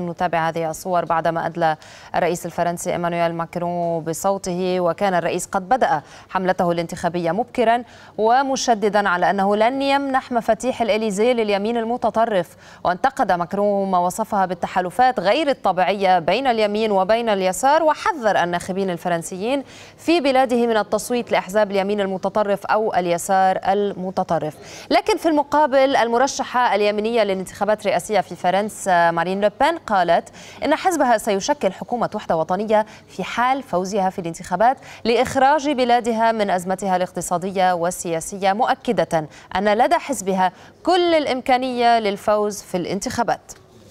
نحن نتابع هذه الصور بعدما أدلى الرئيس الفرنسي إيمانويل ماكرون بصوته وكان الرئيس قد بدأ حملته الانتخابية مبكرا ومشددا على أنه لن يمنح مفاتيح الاليزي لليمين المتطرف وانتقد ماكرون ما وصفها بالتحالفات غير الطبيعية بين اليمين وبين اليسار وحذر الناخبين الفرنسيين في بلاده من التصويت لأحزاب اليمين المتطرف أو اليسار المتطرف لكن في المقابل المرشحة اليمينية للانتخابات الرئاسية في فرنسا مارين لوبين قالت إن حزبها سيشكل حكومة وحدة وطنية في حال فوزها في الانتخابات لإخراج بلادها من أزمتها الاقتصادية والسياسية مؤكدة أن لدى حزبها كل الإمكانية للفوز في الانتخابات